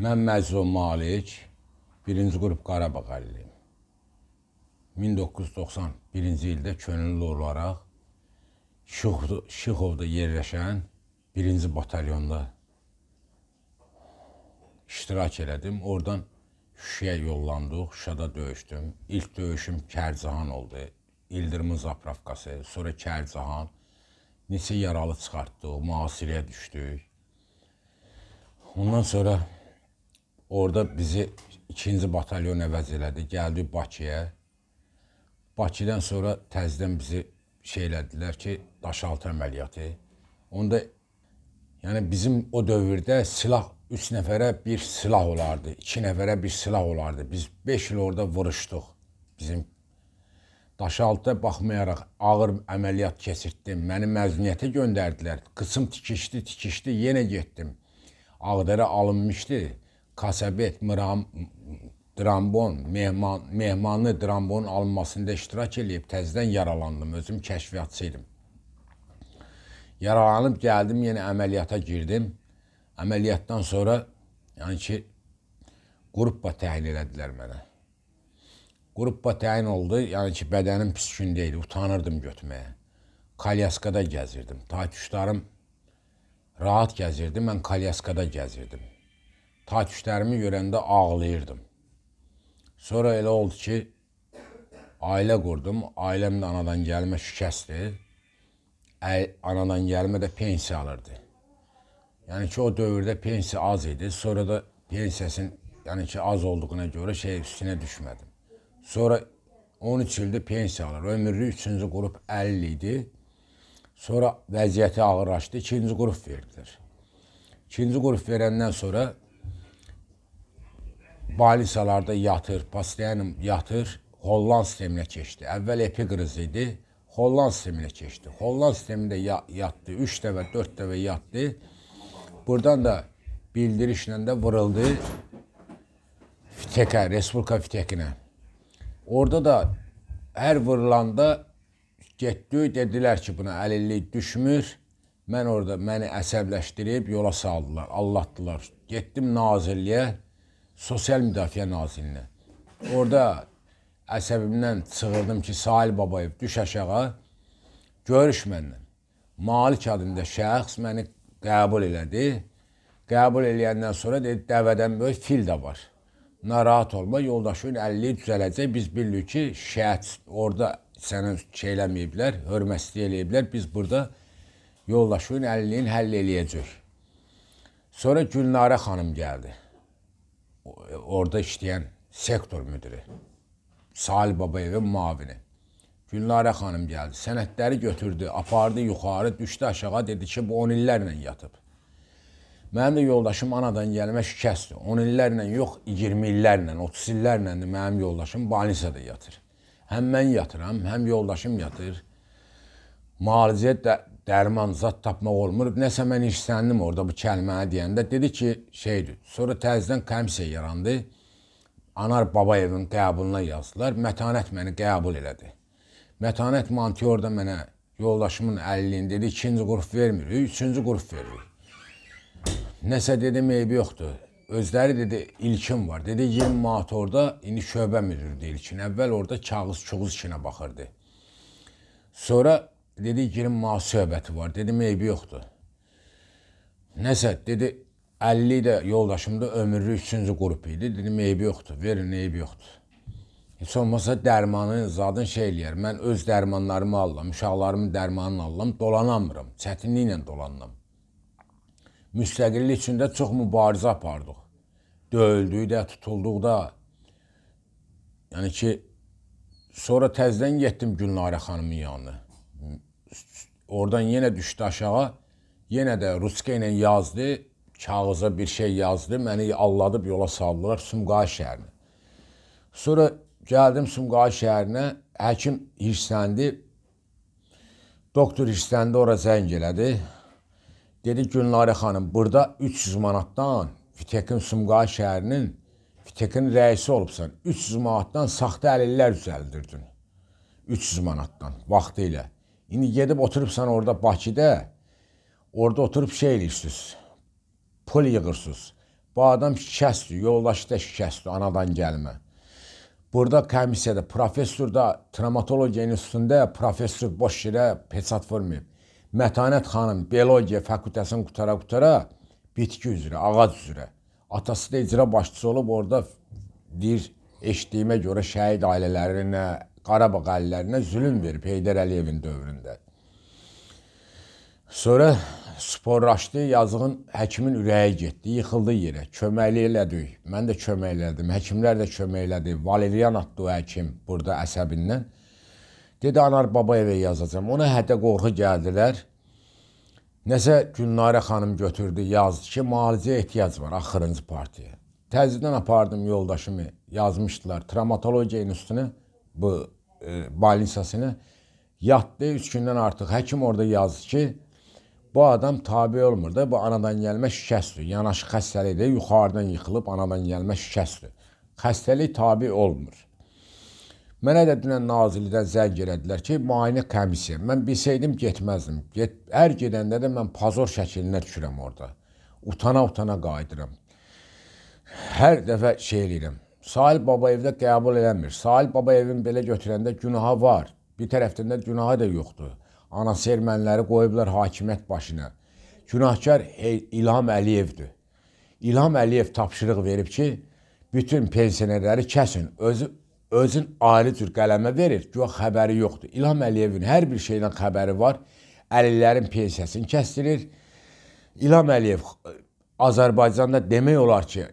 Mən Məzlum Malik, birinci qrup Qarabağ əliliyim. 1991-ci ildə könüllü olaraq Şıxovda, Şıxovda yerləşən birinci batalyonda iştirak elədim. Oradan Şuşaya yollandıq, Şuşada döyüşdüm. İlk döyüşüm Kərcahan oldu. İldirimin Zapravkası, sonra Kərcahan. Neçə yaralı çıxartdıq, müasirəyə düşdük. Ondan sonra Orada bizi ikinci batalyon əvəz elədi. Gəldi Bakıya. Bakıdan sonra təzdən bizi şey elədilər ki, daşaltı əməliyyatı. Onda yəni bizim o dövrdə silah 3 nəfərə bir silah olardı, 2 nəfərə bir silah olardı. Biz 5 il orada vuruşduq. Bizim daşaltıda baxmayaraq ağır əməliyyat keçirtdim. Məni məzuniyyətə göndərdilər. Qısım tikişdi, tikişdi, yenə getdim. Ağdərə alınmışdı kasabet, mıram, drambon, mehman, mehmanı drambonun alınmasında iştirak eləyib, təzdən yaralandım, özüm kəşfiyyatçı idim. Yaralanıb gəldim, yenə əməliyyata girdim. Əməliyyatdan sonra, yəni ki, qruppa təyin elədilər mənə. Qruppa təyin oldu, yəni ki, bədənim pis gündə idi, utanırdım götməyə. Kalyaskada gəzirdim, taküşlarım rahat gəzirdi, mən kalyaskada gəzirdim takişlərimi görəndə ağlayırdım. Sonra elə oldu ki, ailə qurdum. Ailəm də anadan gəlmə şikəstdi. Anadan gəlmə də pensiya alırdı. Yəni ki, o dövrdə pensiya az idi. Sonra da pensiyasının yəni ki, az olduğuna görə şey üstünə düşmədim. Sonra 13 ildir pensiya alır. Ömürlük üçüncü qrup 50 idi. Sonra vəziyyəti ağırlaşdı. İkinci qrup verdilər. İkinci qrup verəndən sonra balisalarda yatır, pasliyanım yatır, Holland sisteminə keçdi. Əvvəl epiqriz idi, Holland sisteminə keçdi. Holland sistemində yatdı, 3 dəvə, 4 dəvə yatdı. Buradan da bildirişlə də vuruldu Fitəkə, Respublika Fitəkinə. Orada da hər vurulanda getdik, dedilər ki, buna əlillik düşmür. Mən orada məni əsəbləşdirib yola saldılar, allatdılar. Getdim nazirliyə, Sosial Müdafiə Nazirinə. Orda əsəbimdən çığırdım ki, Sahil Babayev düş aşağı, görüş mənlə. Malik adında şəxs məni qəbul elədi. Qəbul eləyəndən sonra dedi, dəvədən böyük fil də var. Narahat olma, yoldaşın 50 düzələcək. Biz bilirik ki, şəhət orada sənə şey eləməyiblər, hörməsli eləyiblər. Biz burada yoldaşın 50-nin həll eləyəcək. Sonra Gülnarə xanım gəldi orada işləyən sektor müdiri, Salih Babayevin mavini. Gülnarə xanım gəldi, sənədləri götürdü, apardı yuxarı, düşdü aşağı, dedi ki, bu 10 illərlə yatıb. Mənim də yoldaşım anadan gəlmə şikəstdir. 10 illərlə yox, 20 illərlə, 30 illərləndir mənim yoldaşım balisada yatır. Həm mən yatıram, həm yoldaşım yatır. Müalicə də dərman zad tapmaq olmur. Nəsə mən işsəndim orada bu kəlməni deyəndə. Dedi ki, şeydir. Sonra təzədən komissiya yarandı. Anar Babayevin qəbuluna yazdılar. Mətanət məni qəbul elədi. Mətanət mantiqi orada mənə yoldaşımın əliliyini dedi, ikinci qrup vermirik, üçüncü qrup veririk. Nəsə dedim, eybi yoxdur. Özləri dedi, ilkin var. Dedi, 20 manat orada, indi şöbə müdürdü ilkin. Əvvəl orada kağız-kuguz işinə baxırdı. Sonra Dedi, girim mal söhbəti var. Dedim, eybi yoxdur. Nəsə, dedi, 50 də yoldaşımda ömürlük üçüncü qrup idi. Dedim, eybi yoxdur, verin, eybi yoxdur. Heç olmasa dərmanı zadın şey eləyər. Mən öz dərmanlarımı alıram, uşaqlarımın dərmanını alıram, dolanamıram, çətinliklə dolanıram. Müstəqillik üçün də çox mübarizə apardıq. Döyüldükdə, tutulduqda. Yəni ki, sonra təzdən getdim Gülnarə xanımın yanına. Oradan yenə düşdü aşağı. Yenə də ruska ilə yazdı. Kağıza bir şey yazdı. Məni alladıb yola saldılar Sumqayı şəhərinə. Sonra gəldim Sumqayı şəhərinə. Həkim hirsləndi. Doktor hirsləndi, ora zəng elədi. Dedi Günlarə xanım, burada 300 manatdan Fitekin Sumqayı şəhərinin Fitekin rəisi olubsan. 300 manatdan saxta əlillər düzəldirdin. 300 manatdan vaxtı ilə. İndi gedib oturubsan orada Bakıda, orada oturub şey eləyirsiniz, pul yığırsınız. Bu adam şikəstdir, yoldaşı da şikəstdir, anadan gəlmə. Burada komissiyada, professor da travmatologiya institutunda professor boş yerə pesat vurmayıb. Mətanət xanım biologiya fakültəsini qutara-qutara bitki üzrə, ağac üzrə. Atası da icra başçısı olub orada deyir, eşitdiyimə görə şəhid ailələrinə Qarabağ əlilərinə zülüm verib Heydər Əliyevin dövründə. Sonra sporlaşdı, yazığın həkimin ürəyi getdi, yıxıldı yerə. Köməkli elədik. Mən də kömək elədim. Həkimlər də kömək elədi. Valeriyan atdı o həkim burada əsəbindən. Dedi Anar Babayevə yazacam. Ona hətta qorxu gəldilər. Nəsə Gülnarə xanım götürdü, yazdı ki, müalicəyə ehtiyac var axırıncı partiyaya. Təzədən apardım yoldaşımı, yazmışdılar travmatologiya institutuna bu e, balinsasını yatdı 3 gündən artıq. Həkim orada yazdı ki, bu adam tabi olmur da, bu anadan gəlmə şikəstdir. Yanaşı xəstəlikdir, yuxarıdan yıxılıb anadan gəlmə şikəstdir. Xəstəlik tabi olmur. Mənə də dünən nazirlikdən zəng elədilər ki, müayinə komissiya. Mən bilsəydim getməzdim. Get, hər gedəndə də mən pazor şəklinə düşürəm orada. Utana-utana qayıdıram. Hər dəfə şey eləyirəm. Sahil Babayevdə qəbul eləmir. Sahil Babayevin belə götürəndə günaha var. Bir tərəfdən də günaha da yoxdur. Anası erməniləri qoyublar hakimiyyət başına. Günahkar İlham Əliyevdir. İlham Əliyev tapşırıq verib ki, bütün pensionerləri kəsin. Özü özün ayrı cür qələmə verir. Yox xəbəri yoxdur. İlham Əliyevin hər bir şeydən xəbəri var. Əlilərin pensiyasını kəsdirir. İlham Əliyev Azərbaycanda demək olar ki,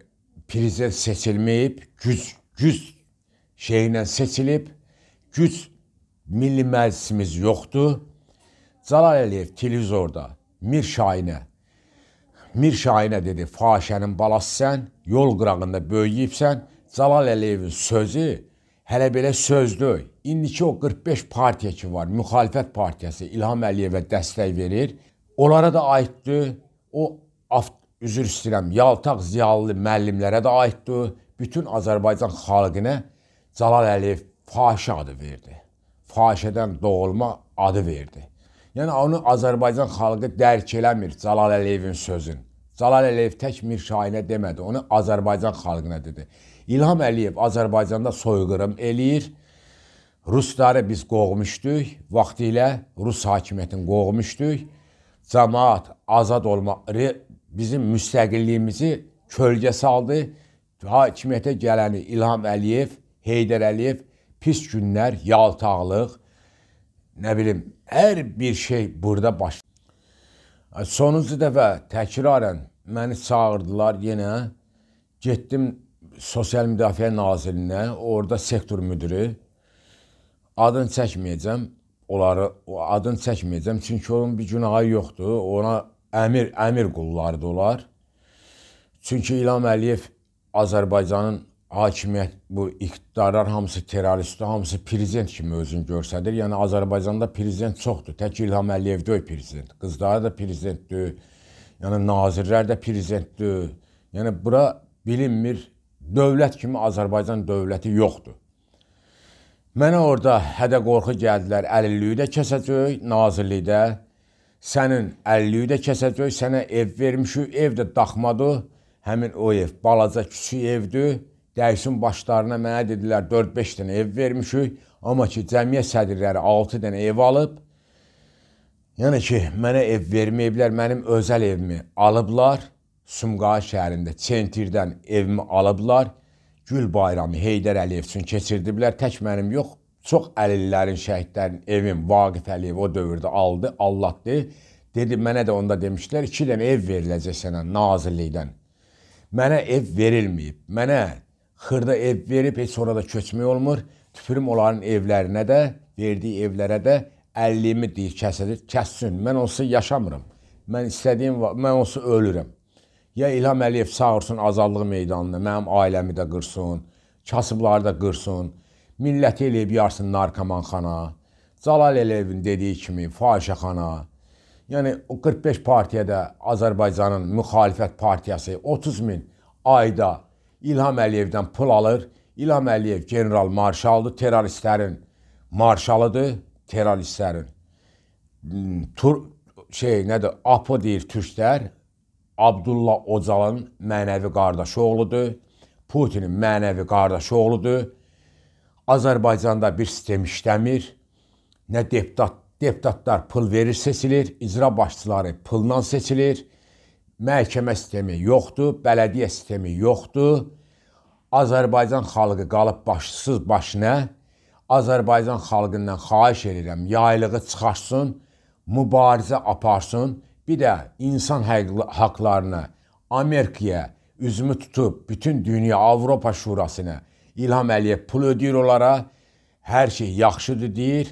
prize seçilməyib, güc, güc şeyinə seçilib, güc milli məclisimiz yoxdur. Cəlal Əliyev televizorda Mir Şahinə Mir Şahinə dedi, fahişənin balasısən, yol qırağında böyüyübsən. Cəlal Əliyevin sözü hələ belə sözdür. İndiki o 45 partiya ki var, müxalifət partiyası İlham Əliyevə dəstək verir. Onlara da aiddir. O üzr istəyirəm, Yaltaq ziyalı müəllimlərə də aiddir. Bütün Azərbaycan xalqına Cəlal Əliyev fahişə adı verdi. Fahişədən doğulma adı verdi. Yəni onu Azərbaycan xalqı dərk eləmir Cəlal Əliyevin sözün. Cəlal Əliyev tək Mir Şahinə demədi, onu Azərbaycan xalqına dedi. İlham Əliyev Azərbaycanda soyqırım eləyir. Rusları biz qovmuşduq, vaxtilə Rus hakimiyyətini qovmuşduq. Cəmaət azad olma re bizim müstəqilliyimizi kölgə saldı. Hakimiyyətə gələni İlham Əliyev, Heydər Əliyev, pis günlər, yaltaqlıq, nə bilim, hər bir şey burada baş. Sonuncu dəfə təkrarən məni çağırdılar yenə. Getdim Sosial Müdafiə Nazirliyinə, orada sektor müdürü. Adını çəkməyəcəm, onları adını çəkməyəcəm, çünki onun bir günahı yoxdur. Ona əmir, əmir qullardılar. Çünki İlham Əliyev Azərbaycanın hakimiyyət, bu iqtidarlar hamısı terroristdir, hamısı prezident kimi özünü göstərir. Yəni Azərbaycanda prezident çoxdur. Tək İlham Əliyev deyil prezident. Qızları da prezidentdir. Yəni nazirlər də prezidentdir. Yəni bura bilinmir dövlət kimi Azərbaycan dövləti yoxdur. Mənə orada hədə qorxu gəldilər, əlilliyi də kəsəcək, nazirlikdə sənin 50-yi də kəsəcək, sənə ev vermişik, ev də daxmadır, həmin o ev, balaca kiçik evdir. Dəysin başlarına mənə dedilər 4-5 dənə ev vermişik, amma ki cəmiyyət sədirləri 6 dənə ev alıb. Yəni ki, mənə ev verməyiblər, mənim özəl evimi alıblar. Sumqayıt şəhərində Çentirdən evimi alıblar. Gül bayramı Heydər Əliyev üçün keçirdiblər. Tək mənim yox, Çox əlillərin, şəhidlərin evin Vaqif Əliyev o dövrdə aldı, allatdı. Dedi mənə də onda demişdilər 2 dənə ev veriləcək sənə nazirlikdən. Mənə ev verilməyib. Mənə xırda ev verib heç orada köçmək olmur. Tüpürüm onların evlərinə də, verdiyi evlərə də 50-mi deyir kəsilir, kəssin. Mən onsuz yaşamıram. Mən istədiyim mən onsuz ölürəm. Ya İlham Əliyev sağ olsun azadlıq meydanını, mənim ailəmi də qırsın, kasıbları da qırsın milləti eləyib yarsın narkomanxana, Cəlal Əliyevin dediyi kimi fahişəxana. Yəni 45 partiyada Azərbaycanın müxalifət partiyası 30 min ayda İlham Əliyevdən pul alır. İlham Əliyev general marşaldır, terroristlərin marşalıdır, terroristlərin. Hmm, tur şey nədir? Apo deyir türklər. Abdullah Ocalın mənəvi qardaşı oğludur. Putinin mənəvi qardaşı oğludur. Azərbaycanda bir sistem işləmir. Nə deputat, deputatlar pul verir seçilir, icra başçıları pulla seçilir. Məhkəmə sistemi yoxdur, bələdiyyə sistemi yoxdur. Azərbaycan xalqı qalıb başsız başına. Azərbaycan xalqından xahiş edirəm, yaylığı çıxarsın, mübarizə aparsın. Bir də insan haqlarını Amerikaya üzümü tutub bütün dünya Avropa Şurasına İlham Əliyev pul ödəyir onlara, hər şey yaxşıdır deyir.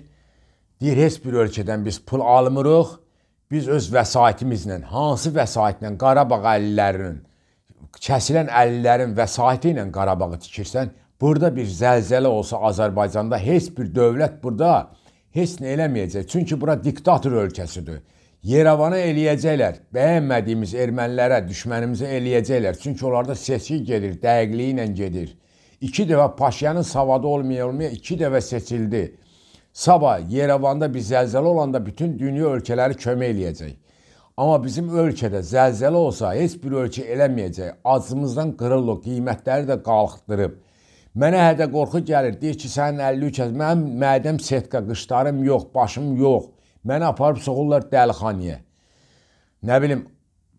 Deyir, heç bir ölkədən biz pul almırıq, biz öz vəsaitimizlə, hansı vəsaitlə Qarabağ əllərinin, kəsilən əllərin vəsaiti ilə Qarabağı tikirsən, burada bir zəlzələ olsa Azərbaycanda heç bir dövlət burada heç nə eləməyəcək. Çünki bura diktator ölkəsidir. Yerevana eləyəcəklər, bəyənmədiyimiz ermənilərə, düşmənimizə eləyəcəklər. Çünki onlarda seçki gedir, dəqiqliyi ilə gedir. İki dəfə Paşyanın savadı olmaya-olmaya iki dəfə seçildi. Sabah Yerevanda bir zəlzələ olanda bütün dünya ölkələri kömək eləyəcək. Amma bizim ölkədə zəlzələ olsa heç bir ölkə eləməyəcək. Acımızdan qırılıq, qiymətləri də qalxdırıb. Mənə hədə qorxu gəlir. Deyir ki, sənin 50 kəs, mənim mədəm setka, qışlarım yox, başım yox. Məni aparıb soxurlar dəlixanaya. Nə bilim,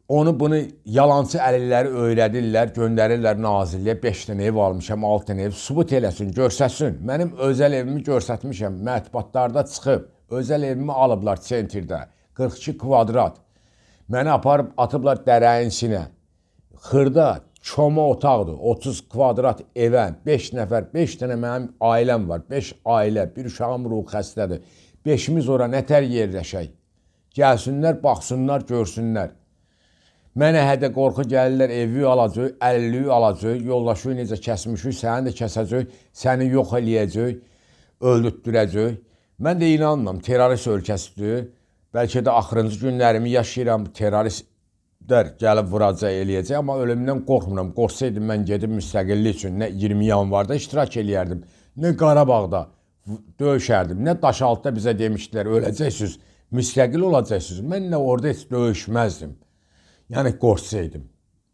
Onu bunu yalançı əlilləri öyrədirlər, göndərirlər nazirliyə 5 dənə ev almışam, 6 dənə ev sübut eləsin, göstərsin. Mənim özəl evimi göstərmişəm, mətbuatlarda çıxıb. Özəl evimi alıblar sentrdə, 42 kvadrat. Məni aparıb atıblar dərəyin sinə. Xırda koma otaqdır, 30 kvadrat evə, 5 nəfər, 5 dənə mənim ailəm var, 5 ailə, bir uşağım ruh xəstədir. Beşimiz ora nətər yerləşək? Gəlsinlər, baxsınlar, görsünlər. Mənə hədə qorxu gəlirlər, evi alacaq, əlliyi alacaq, yoldaşı necə kəsmişik, səni də kəsəcək, səni yox eləyəcək, öldürtdürəcək. Mən də inanmam, terrorist ölkəsidir. Bəlkə də axırıncı günlərimi yaşayıram, terroristlər gəlib vuracaq, eləyəcək, amma ölümdən qorxmuram. Qorxsaydım mən gedib müstəqillik üçün nə 20 yanvarda iştirak eləyərdim, nə Qarabağda döyüşərdim, nə Daşaltda bizə demişdilər, öləcəksiniz, müstəqil olacaqsınız. Mən nə orada heç döyüşməzdim. Yəni qorsaydım.